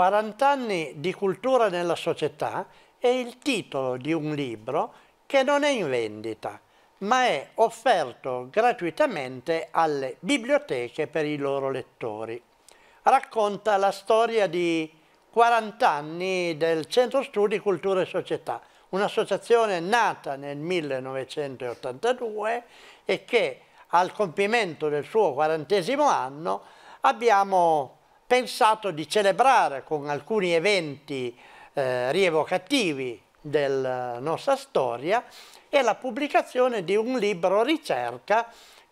40 anni di cultura nella società è il titolo di un libro che non è in vendita, ma è offerto gratuitamente alle biblioteche per i loro lettori. Racconta la storia di 40 anni del Centro Studi Cultura e Società, un'associazione nata nel 1982 e che al compimento del suo quarantesimo anno abbiamo pensato di celebrare con alcuni eventi eh, rievocativi della eh, nostra storia e la pubblicazione di un libro ricerca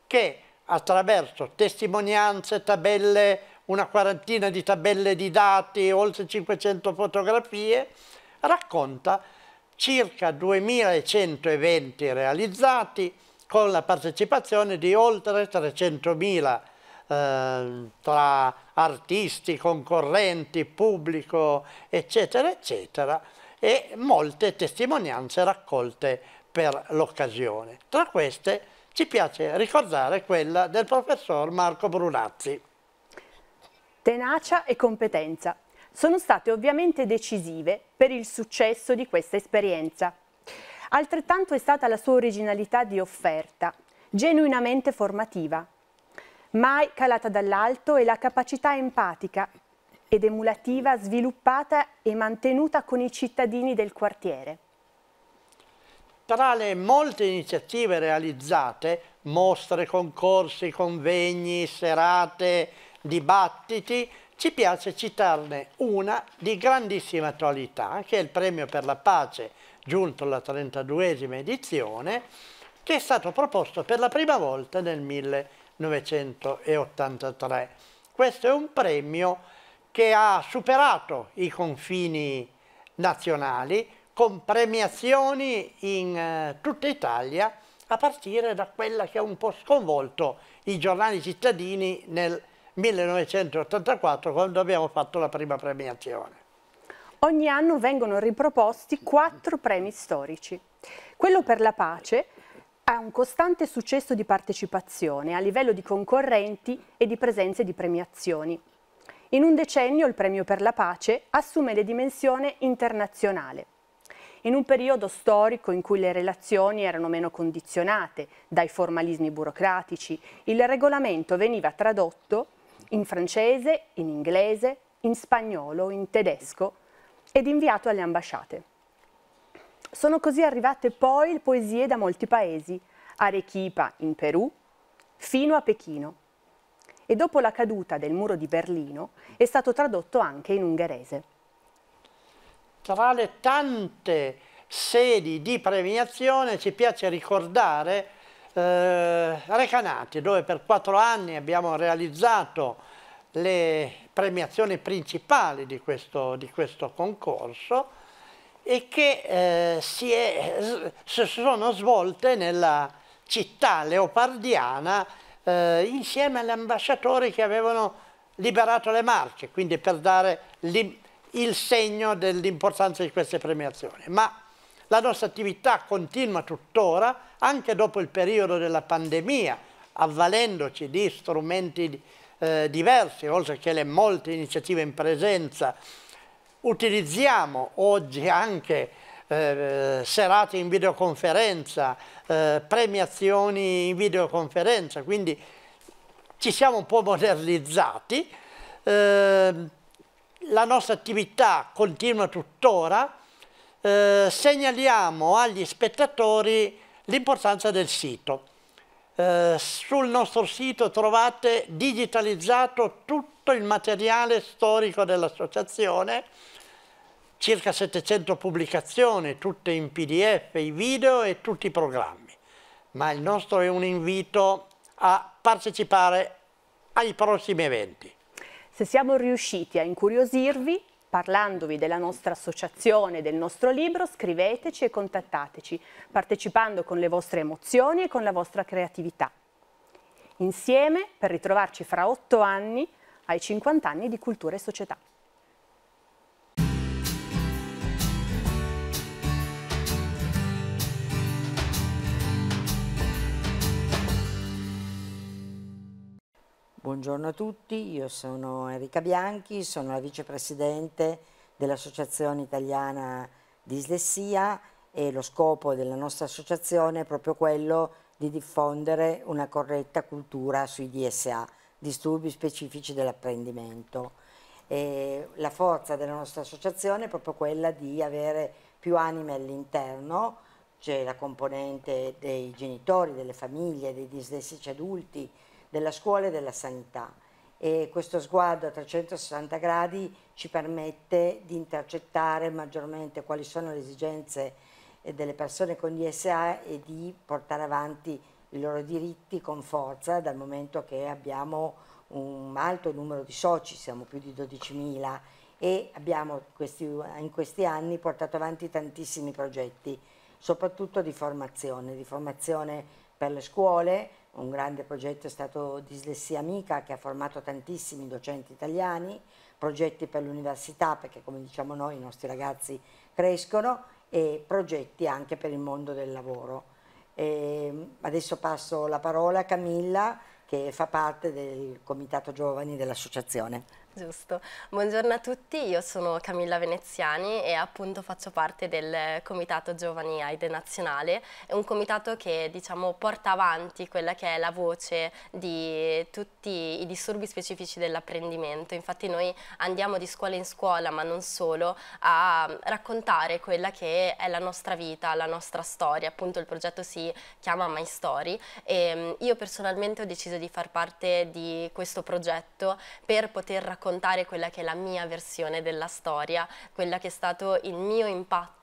che attraverso testimonianze, tabelle, una quarantina di tabelle di dati, oltre 500 fotografie, racconta circa 2100 eventi realizzati con la partecipazione di oltre 300.000 Ehm, tra artisti, concorrenti, pubblico, eccetera, eccetera, e molte testimonianze raccolte per l'occasione. Tra queste ci piace ricordare quella del professor Marco Brunazzi. Tenacia e competenza sono state ovviamente decisive per il successo di questa esperienza. Altrettanto è stata la sua originalità di offerta, genuinamente formativa, mai calata dall'alto e la capacità empatica ed emulativa sviluppata e mantenuta con i cittadini del quartiere. Tra le molte iniziative realizzate, mostre, concorsi, convegni, serate, dibattiti, ci piace citarne una di grandissima attualità, che è il premio per la pace giunto alla 32esima edizione, che è stato proposto per la prima volta nel 1990 1983. Questo è un premio che ha superato i confini nazionali con premiazioni in eh, tutta Italia a partire da quella che ha un po' sconvolto i giornali cittadini nel 1984 quando abbiamo fatto la prima premiazione. Ogni anno vengono riproposti quattro premi storici. Quello per la pace, ha un costante successo di partecipazione a livello di concorrenti e di presenze di premiazioni. In un decennio il Premio per la Pace assume le dimensioni internazionale. In un periodo storico in cui le relazioni erano meno condizionate dai formalismi burocratici, il regolamento veniva tradotto in francese, in inglese, in spagnolo, in tedesco ed inviato alle ambasciate. Sono così arrivate poi le poesie da molti paesi, Arequipa in Perù, fino a Pechino. E dopo la caduta del muro di Berlino è stato tradotto anche in ungherese. Tra le tante sedi di premiazione ci piace ricordare eh, Recanati, dove per quattro anni abbiamo realizzato le premiazioni principali di questo, di questo concorso e che eh, si, è, si, sono svolte nella città leopardiana eh, insieme agli ambasciatori che avevano liberato le Marche, quindi per dare il segno dell'importanza di queste premiazioni. Ma la nostra attività continua tuttora, anche dopo il periodo della pandemia, avvalendoci di strumenti eh, diversi, oltre che le molte iniziative in presenza, utilizziamo oggi anche eh, serate in videoconferenza, eh, premiazioni in videoconferenza, quindi ci siamo un po' modernizzati, eh, la nostra attività continua tuttora, eh, segnaliamo agli spettatori l'importanza del sito. Eh, sul nostro sito trovate digitalizzato tutto tutto il materiale storico dell'associazione, circa 700 pubblicazioni, tutte in pdf, i video e tutti i programmi. Ma il nostro è un invito a partecipare ai prossimi eventi. Se siamo riusciti a incuriosirvi, parlandovi della nostra associazione, del nostro libro, scriveteci e contattateci, partecipando con le vostre emozioni e con la vostra creatività. Insieme, per ritrovarci fra otto anni, ai 50 anni di cultura e società. Buongiorno a tutti, io sono Enrica Bianchi, sono la vicepresidente dell'Associazione Italiana Dislessia e lo scopo della nostra associazione è proprio quello di diffondere una corretta cultura sui DSA disturbi specifici dell'apprendimento. la forza della nostra associazione è proprio quella di avere più anime all'interno, c'è cioè la componente dei genitori, delle famiglie, dei dislessici adulti, della scuola e della sanità. E questo sguardo a 360 gradi ci permette di intercettare maggiormente quali sono le esigenze eh, delle persone con DSA e di portare avanti i loro diritti con forza dal momento che abbiamo un alto numero di soci, siamo più di 12.000 e abbiamo questi, in questi anni portato avanti tantissimi progetti, soprattutto di formazione, di formazione per le scuole, un grande progetto è stato Dislessia Amica che ha formato tantissimi docenti italiani, progetti per l'università perché come diciamo noi i nostri ragazzi crescono e progetti anche per il mondo del lavoro. E ehm, adesso passo la parola a Camilla che fa parte del Comitato Giovani dell'Associazione. Giusto. Buongiorno a tutti, io sono Camilla Veneziani e appunto faccio parte del Comitato Giovani Aide Nazionale, è un comitato che diciamo porta avanti quella che è la voce di tutti i disturbi specifici dell'apprendimento, infatti noi andiamo di scuola in scuola ma non solo a raccontare quella che è la nostra vita, la nostra storia, appunto il progetto si chiama My Story e mm, io personalmente ho deciso di far parte di questo progetto per poter raccontare raccontare quella che è la mia versione della storia, quella che è stato il mio impatto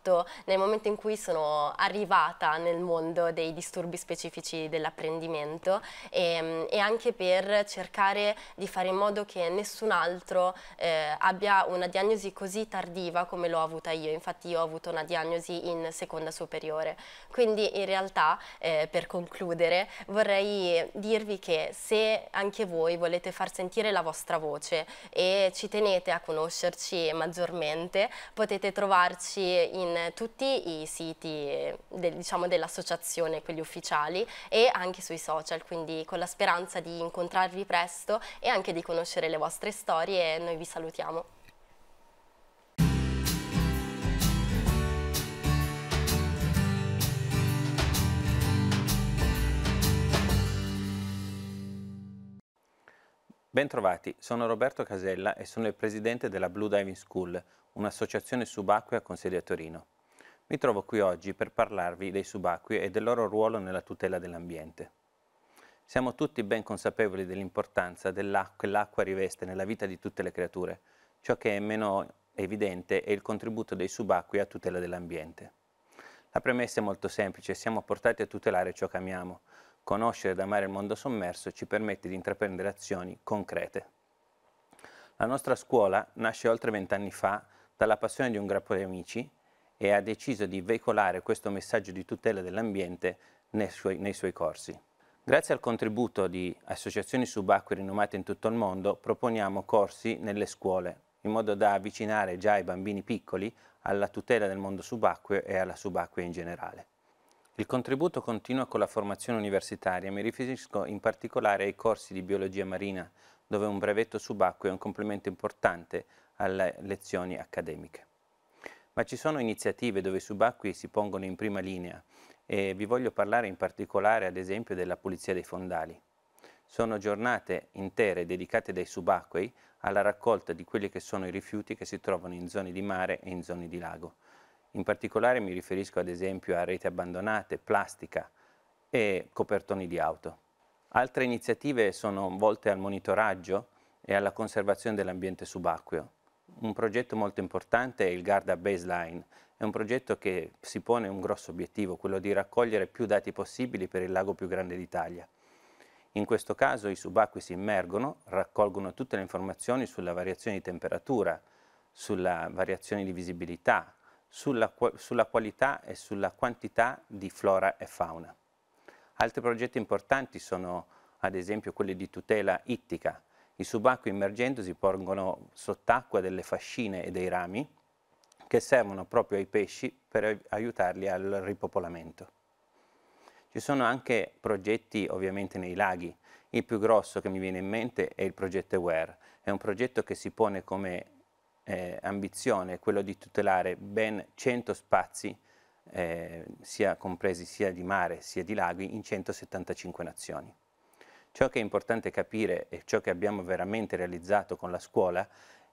nel momento in cui sono arrivata nel mondo dei disturbi specifici dell'apprendimento e, e, anche per cercare di fare in modo che nessun altro eh, abbia una diagnosi così tardiva come l'ho avuta io, infatti io ho avuto una diagnosi in seconda superiore. Quindi in realtà eh, per concludere vorrei dirvi che se anche voi volete far sentire la vostra voce e ci tenete a conoscerci maggiormente, potete trovarci in tutti i siti eh, del, diciamo, dell'associazione, quelli ufficiali e anche sui social, quindi con la speranza di incontrarvi presto e anche di conoscere le vostre storie noi vi salutiamo. Bentrovati, sono Roberto Casella e sono il presidente della Blue Diving School, un'associazione subacquea con sede a Torino. Mi trovo qui oggi per parlarvi dei subacquei e del loro ruolo nella tutela dell'ambiente. Siamo tutti ben consapevoli dell'importanza che l'acqua riveste nella vita di tutte le creature. Ciò che è meno evidente è il contributo dei subacquei a tutela dell'ambiente. La premessa è molto semplice, siamo portati a tutelare ciò che amiamo, Conoscere ed amare il mondo sommerso ci permette di intraprendere azioni concrete. La nostra scuola nasce oltre vent'anni fa dalla passione di un gruppo di amici e ha deciso di veicolare questo messaggio di tutela dell'ambiente nei, nei suoi, corsi. Grazie al contributo di associazioni subacquee rinomate in tutto il mondo, proponiamo corsi nelle scuole, in modo da avvicinare già i bambini piccoli alla tutela del mondo subacqueo e alla subacquea in generale. Il contributo continua con la formazione universitaria, mi riferisco in particolare ai corsi di biologia marina, dove un brevetto subacqueo è un complemento importante alle lezioni accademiche. Ma ci sono iniziative dove i subacquei si pongono in prima linea e vi voglio parlare in particolare ad esempio della pulizia dei fondali. Sono giornate intere dedicate dai subacquei alla raccolta di quelli che sono i rifiuti che si trovano in zone di mare e in zone di lago. In particolare mi riferisco ad esempio a reti abbandonate, plastica e copertoni di auto. Altre iniziative sono volte al monitoraggio e alla conservazione dell'ambiente subacqueo. Un progetto molto importante è il Garda Baseline, è un progetto che si pone un grosso obiettivo, quello di raccogliere più dati possibili per il lago più grande d'Italia. In questo caso i subacquei si immergono, raccolgono tutte le informazioni sulla variazione di temperatura, sulla variazione di visibilità, sulla, sulla qualità e sulla quantità di flora e fauna. Altri progetti importanti sono ad esempio quelli di tutela ittica. I subacquei immergendo si pongono sott'acqua delle fascine e dei rami che servono proprio ai pesci per aiutarli al ripopolamento. Ci sono anche progetti ovviamente nei laghi. Il più grosso che mi viene in mente è il progetto WER. È un progetto che si pone come eh, ambizione è quello di tutelare ben 100 spazi, eh, sia compresi sia di mare sia di laghi, in 175 nazioni. Ciò che è importante capire e ciò che abbiamo veramente realizzato con la scuola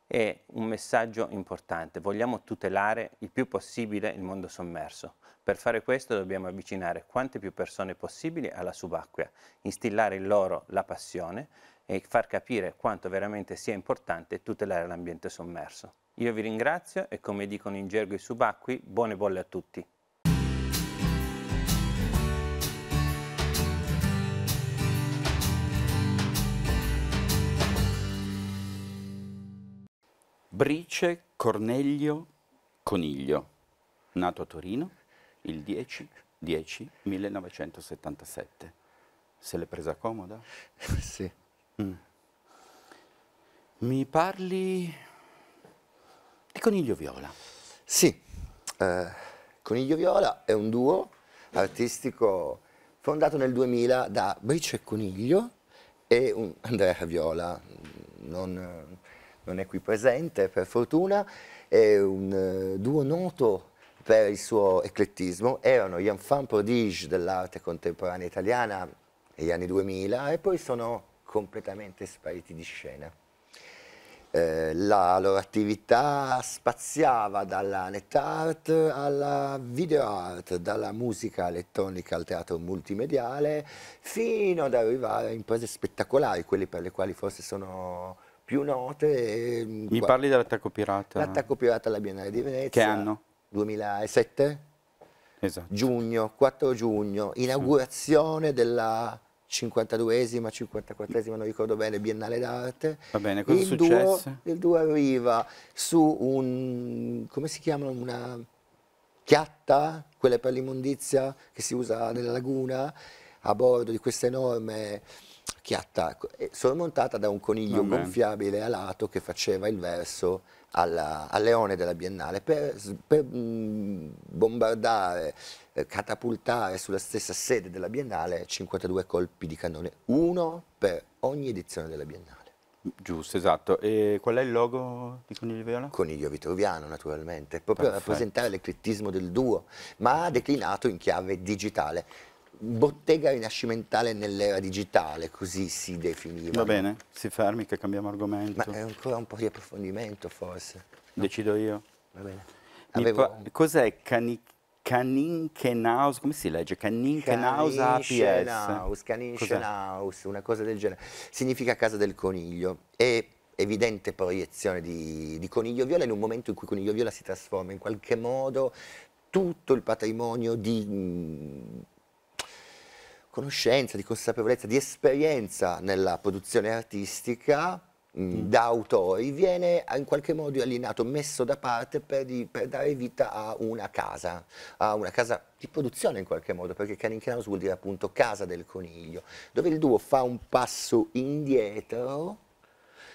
è un messaggio importante. Vogliamo tutelare il più possibile il mondo sommerso. Per fare questo dobbiamo avvicinare quante più persone possibili alla subacquea, instillare in loro la passione e far capire quanto veramente sia importante tutelare l'ambiente sommerso. Io vi ringrazio e come dicono in gergo i subacquei, buone bolle a tutti. Brice Corneglio Coniglio, nato a Torino il 10 10 1977. Se l'è presa comoda? sì. Mm. Mi parli di Coniglio Viola. Sì, eh, Coniglio Viola è un duo artistico fondato nel 2000 da Brice Coniglio e Andrea Viola, non, non, è qui presente per fortuna, è un eh, duo noto per il suo eclettismo, erano gli enfants prodige dell'arte contemporanea italiana negli anni 2000 e poi sono completamente spariti di scena. Eh, la loro attività spaziava dalla net art alla video art, dalla musica elettronica al teatro multimediale, fino ad arrivare a imprese spettacolari, quelle per le quali forse sono più note. Mm, Mi qua, parli dell'attacco pirata? L'attacco pirata alla Biennale di Venezia. Che anno? 2007? Esatto. Giugno, 4 giugno, mm. inaugurazione della 52esima, 54esima, non ricordo bene, Biennale d'arte. Va bene, cosa il successe? Duo, il duo arriva su un, come si chiamano, una chiatta, quella per l'immondizia che si usa nella laguna, a bordo di questa enorme chiatta, sormontata da un coniglio gonfiabile alato che faceva il verso alla, al leone della Biennale per, per mh, mm, bombardare eh, catapultare sulla stessa sede della Biennale 52 colpi di cannone, uno per ogni edizione della Biennale. Giusto, esatto. E qual è il logo di Coniglio Viola? Coniglio Vitruviano, naturalmente, proprio Perfetto. a rappresentare l'eclettismo del duo, ma declinato in chiave digitale. Bottega rinascimentale nell'era digitale, così si definiva. Va bene, si fermi che cambiamo argomento. Ma è ancora un po' di approfondimento forse. No? Decido io. Va bene. Avevo... Cos'è cani... Caninchenaus, come si legge? Caninchenaus APS. Caninchenaus, una cosa del genere. Significa casa del coniglio. È evidente proiezione di, di Coniglio Viola in un momento in cui Coniglio Viola si trasforma in qualche modo tutto il patrimonio di mm, conoscenza, di consapevolezza, di esperienza nella produzione artistica Mm. da autori viene in qualche modo allineato, messo da parte per, di, per, dare vita a una casa, a una casa di produzione in qualche modo, perché Canning House vuol dire appunto casa del coniglio, dove il duo fa un passo indietro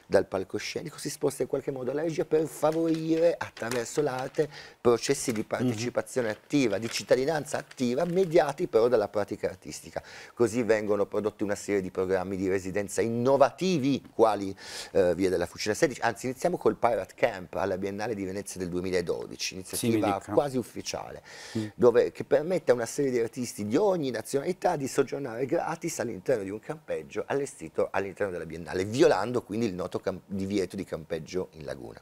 dal palcoscenico si sposta in qualche modo alla regia per favorire attraverso l'arte processi di mhm. partecipazione attiva, di cittadinanza attiva, mediati però dalla pratica artistica. Così vengono prodotti una serie di programmi di residenza innovativi, quali eh, Via della Fucina 16, anzi iniziamo col Pirate Camp alla Biennale di Venezia del 2012, iniziativa sì, quasi ufficiale, mm. dove, che permette a una serie di artisti di ogni nazionalità di soggiornare gratis all'interno di un campeggio allestito all'interno della Biennale, violando quindi il noto fatto divieto di campeggio in laguna.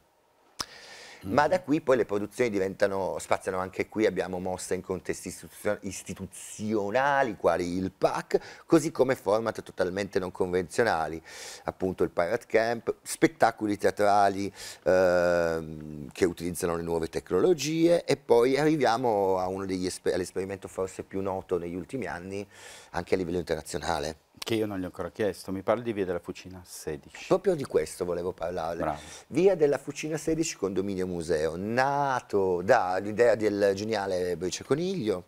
Ma da qui poi le produzioni diventano, spaziano anche qui, abbiamo mosse in contesti istituzionali, quali il PAC, così come format totalmente non convenzionali, appunto il Pirate Camp, spettacoli teatrali eh, che utilizzano le nuove tecnologie e poi arriviamo all'esperimento forse più noto negli ultimi anni anche a livello internazionale che io non gli ho ancora chiesto, mi parli di Via della Fucina 16. Proprio di questo volevo parlare. Bravo. Via della Fucina 16, condominio museo, nato dall'idea del geniale Brice Coniglio,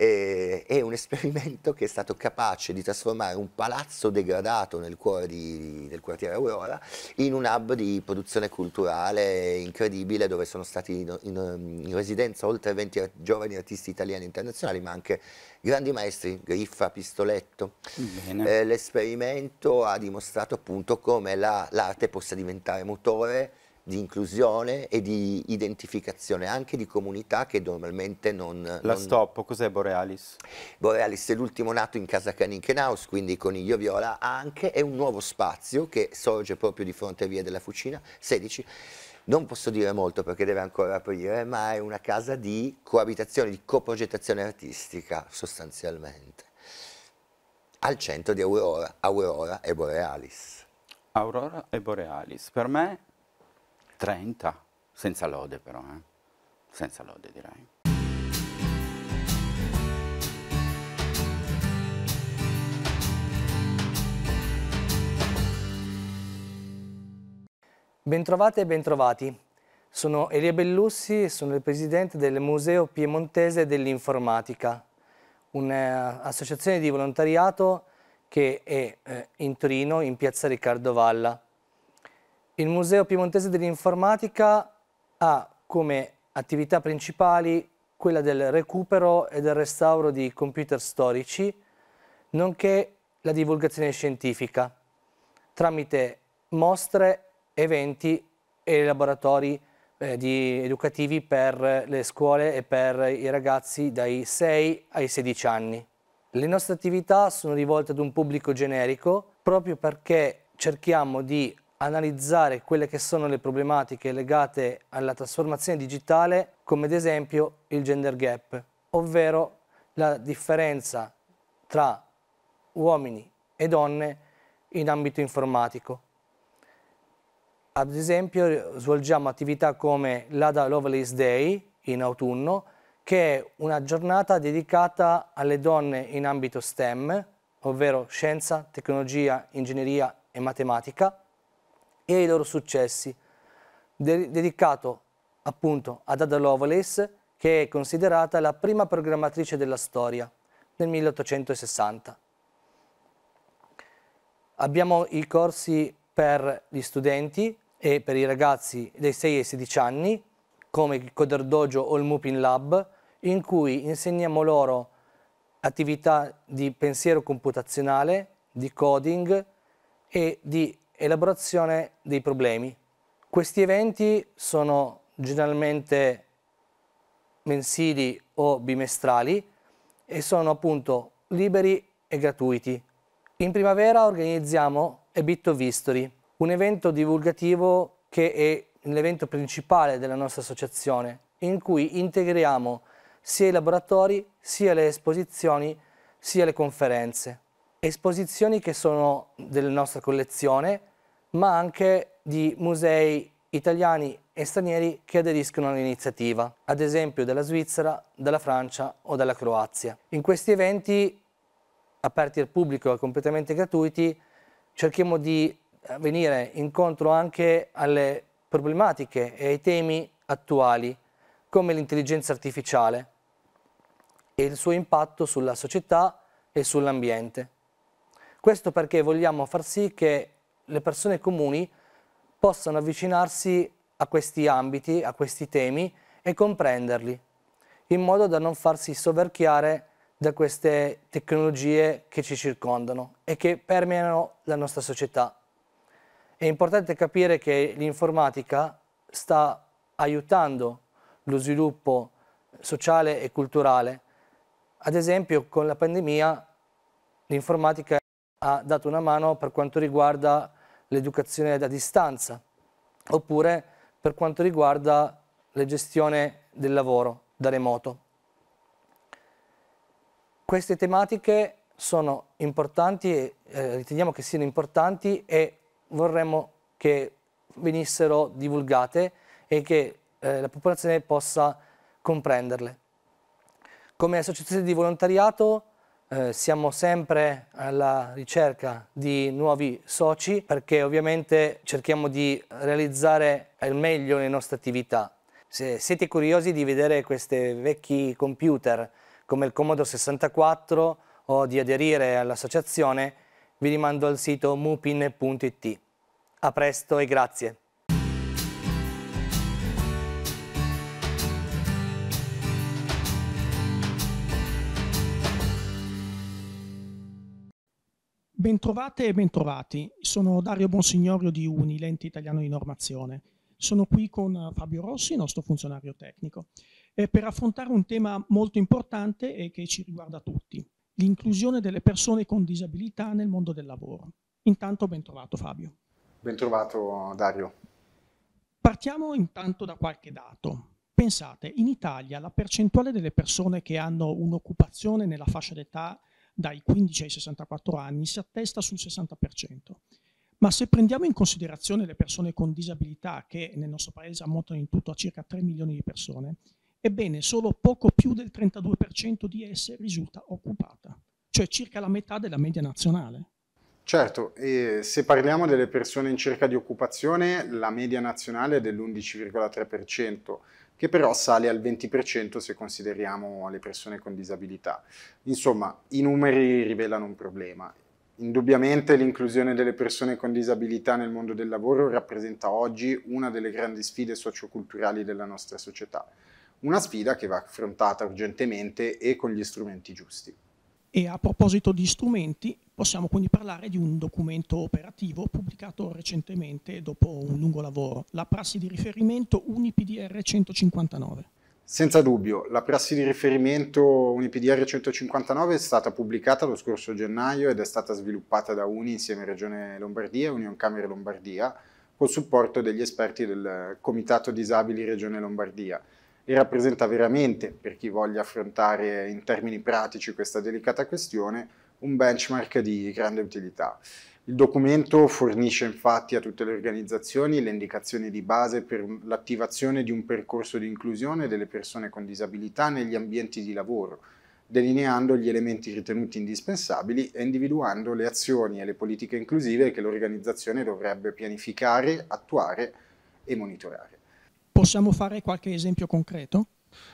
eh, è un esperimento che è stato capace di trasformare un palazzo degradato nel cuore di, del quartiere Aurora in un hub di produzione culturale incredibile dove sono stati in, in, in residenza oltre 20 art giovani artisti italiani e internazionali ma anche grandi maestri, Griffa, Pistoletto. Eh, l'esperimento ha dimostrato appunto come l'arte la, possa diventare motore di inclusione e di identificazione anche di comunità che normalmente non... La non... stop, cos'è Borealis? Borealis è l'ultimo nato in casa Caninkenhaus, quindi Coniglio Viola, anche è un nuovo spazio che sorge proprio di fronte a Via della Fucina 16. Non posso dire molto perché deve ancora aprire, ma è una casa di coabitazione, di coprogettazione artistica sostanzialmente, al centro di Aurora, Aurora e Borealis. Aurora e Borealis, per me 30, senza lode però, eh? senza lode direi. Bentrovate e bentrovati. Sono Elia Bellussi e sono il presidente del Museo Piemontese dell'Informatica, un'associazione di volontariato che è eh, in Torino, in piazza Riccardo Valla. Il Museo Piemontese dell'Informatica ha come attività principali quella del recupero e del restauro di computer storici, nonché la divulgazione scientifica, tramite mostre, eventi e laboratori eh, di, educativi per le scuole e per i ragazzi dai 6 ai 16 anni. Le nostre attività sono rivolte ad un pubblico generico proprio perché cerchiamo di analizzare quelle che sono le problematiche legate alla trasformazione digitale, come ad esempio il gender gap, ovvero la differenza tra uomini e donne in ambito informatico. Ad esempio svolgiamo attività come l'Ada Lovelace Day in autunno, che è una giornata dedicata alle donne in ambito STEM, ovvero scienza, tecnologia, ingegneria e matematica, e ai loro successi, dedicato appunto ad Ada Lovelace, che è considerata la prima programmatrice della storia, nel 1860. Abbiamo i corsi per gli studenti e per i ragazzi dai 6 ai 16 anni, come il Coder Dojo o il Mupin Lab, in cui insegniamo loro attività di pensiero computazionale, di coding e di elaborazione dei problemi. Questi eventi sono generalmente mensili o bimestrali e sono appunto liberi e gratuiti. In primavera organizziamo Ebitto Vistori, un evento divulgativo che è l'evento principale della nostra associazione, in cui integriamo sia i laboratori, sia le esposizioni, sia le conferenze. Esposizioni che sono della nostra collezione, ma anche di musei italiani e stranieri che aderiscono all'iniziativa, ad esempio della Svizzera, dalla Francia o dalla Croazia. In questi eventi, aperti al pubblico e completamente gratuiti, cerchiamo di eh, venire incontro anche alle problematiche e ai temi attuali, come l'intelligenza artificiale e il suo impatto sulla società e sull'ambiente. Questo perché vogliamo far sì che le persone comuni possano avvicinarsi a questi ambiti, a questi temi e comprenderli, in modo da non farsi soverchiare da queste tecnologie che ci circondano e che permeano la nostra società. È importante capire che l'informatica sta aiutando lo sviluppo sociale e culturale. Ad esempio, con la pandemia l'informatica ha dato una mano per quanto riguarda l'educazione da distanza, oppure per quanto riguarda la gestione del lavoro da remoto. Queste tematiche sono importanti e eh, riteniamo che siano importanti e vorremmo che venissero divulgate e che eh, la popolazione possa comprenderle. Come associazione di volontariato eh, siamo sempre alla ricerca di nuovi soci perché ovviamente cerchiamo di realizzare al meglio le nostre attività. Se siete curiosi di vedere questi vecchi computer come il Comodo 64 o di aderire all'associazione, vi rimando al sito mupin.it. A presto e grazie. Bentrovate e bentrovati, sono Dario Bonsignorio di Uni, l'ente italiano di normazione. Sono qui con eh, Fabio Rossi, nostro funzionario tecnico, per affrontare un tema molto importante e che ci riguarda tutti, l'inclusione delle persone con disabilità nel mondo del lavoro. Intanto bentrovato Fabio. Bentrovato Dario. Partiamo intanto da qualche dato. Pensate, in Italia la percentuale delle persone che hanno un'occupazione nella fascia d'età dai 15 ai 64 anni si attesta sul 60%. Ma se prendiamo in considerazione le persone con disabilità, che nel nostro paese ammontano in tutto a circa 3 milioni di persone, ebbene solo poco più del 32% di esse risulta occupata, cioè circa la metà della media nazionale. Certo, e se parliamo delle persone in cerca di occupazione, la media nazionale è dell'11,3%, che però sale al 20% se consideriamo le persone con disabilità. Insomma, i numeri rivelano un problema. Indubbiamente l'inclusione delle persone con disabilità nel mondo del lavoro rappresenta oggi una delle grandi sfide socioculturali della nostra società, una sfida che va affrontata urgentemente e con gli strumenti giusti. E a proposito di strumenti, Possiamo quindi parlare di un documento operativo pubblicato recentemente dopo un lungo lavoro, la prassi di riferimento UniPDR 159. Senza dubbio, la prassi di riferimento UniPDR 159 è stata pubblicata lo scorso gennaio ed è stata sviluppata da Uni insieme a Regione Lombardia e Union Camere Lombardia, col supporto degli esperti del Comitato Disabili Regione Lombardia e rappresenta veramente, per chi voglia affrontare in termini pratici questa delicata questione, un benchmark di grande utilità. Il documento fornisce infatti a tutte le organizzazioni le indicazioni di base per l'attivazione di un percorso di inclusione delle persone con disabilità negli ambienti di lavoro, delineando gli elementi ritenuti indispensabili e individuando le azioni e le politiche inclusive che l'organizzazione dovrebbe pianificare, attuare e monitorare. Possiamo fare qualche esempio concreto?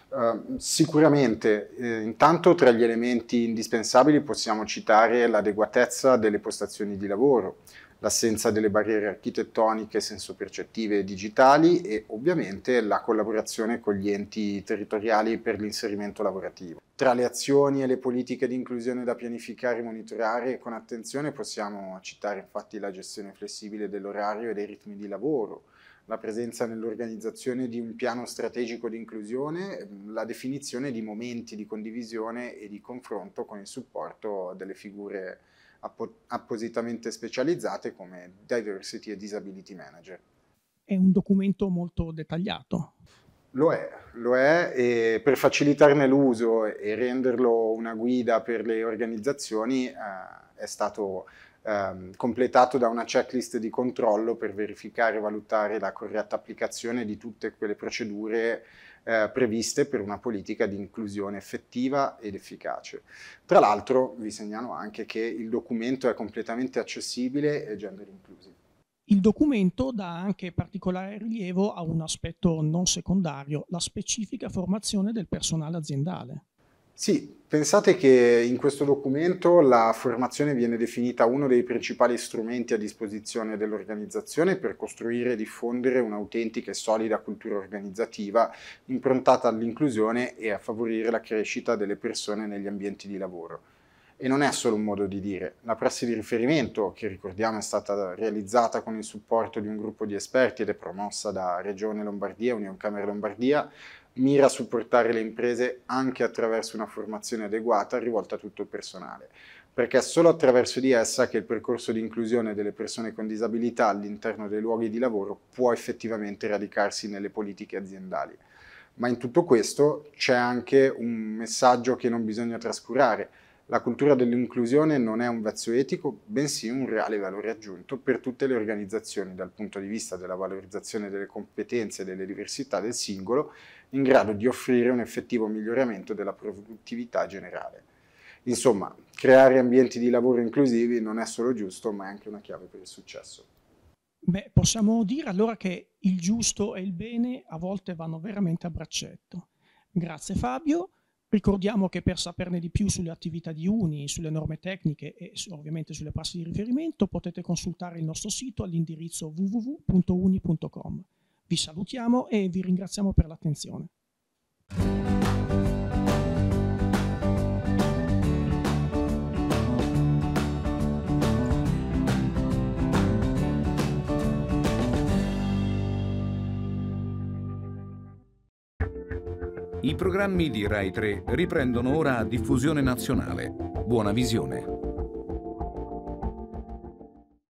Uh, sicuramente, eh, intanto tra gli elementi indispensabili possiamo citare l'adeguatezza delle postazioni di lavoro, l'assenza delle barriere architettoniche, sensopercettive e digitali e ovviamente la collaborazione con gli enti territoriali per l'inserimento lavorativo. Tra le azioni e le politiche di inclusione da pianificare e monitorare con attenzione possiamo citare infatti la gestione flessibile dell'orario e dei ritmi di lavoro, la presenza nell'organizzazione di un piano strategico di inclusione, la definizione di momenti di condivisione e di confronto con il supporto delle figure appo appositamente specializzate come Diversity e Disability Manager. È un documento molto dettagliato. Lo è, lo è e per facilitarne l'uso e renderlo una guida per le organizzazioni eh, è stato ehm, completato da una checklist di controllo per verificare e valutare la corretta applicazione di tutte quelle procedure eh, previste per una politica di inclusione effettiva ed efficace. Tra l'altro vi segnalo anche che il documento è completamente accessibile e gender inclusive. Il documento dà anche particolare rilievo a un aspetto non secondario, la specifica formazione del personale aziendale. Sì, Pensate che in questo documento la formazione viene definita uno dei principali strumenti a disposizione dell'organizzazione per costruire e diffondere un'autentica e solida cultura organizzativa improntata all'inclusione e a favorire la crescita delle persone negli ambienti di lavoro. E non è solo un modo di dire, la prassi di riferimento, che ricordiamo è stata realizzata con il supporto di un gruppo di esperti ed è promossa da Regione Lombardia, Unione Camera Lombardia, mira a supportare le imprese anche attraverso una formazione adeguata rivolta a tutto il personale, perché è solo attraverso di essa che il percorso di inclusione delle persone con disabilità all'interno dei luoghi di lavoro può effettivamente radicarsi nelle politiche aziendali. Ma in tutto questo c'è anche un messaggio che non bisogna trascurare. La cultura dell'inclusione non è un vezzo etico, bensì un reale valore aggiunto per tutte le organizzazioni dal punto di vista della valorizzazione delle competenze e delle diversità del singolo in grado di offrire un effettivo miglioramento della produttività generale. Insomma, creare ambienti di lavoro inclusivi non è solo giusto, ma è anche una chiave per il successo. Beh, possiamo dire allora che il giusto e il bene a volte vanno veramente a braccetto. Grazie Fabio. Ricordiamo che per saperne di più sulle attività di Uni, sulle norme tecniche e ovviamente sulle prassi di riferimento potete consultare il nostro sito all'indirizzo www.uni.com. Vi salutiamo e vi ringraziamo per l'attenzione. I programmi di Rai 3 riprendono ora a diffusione nazionale. Buona visione.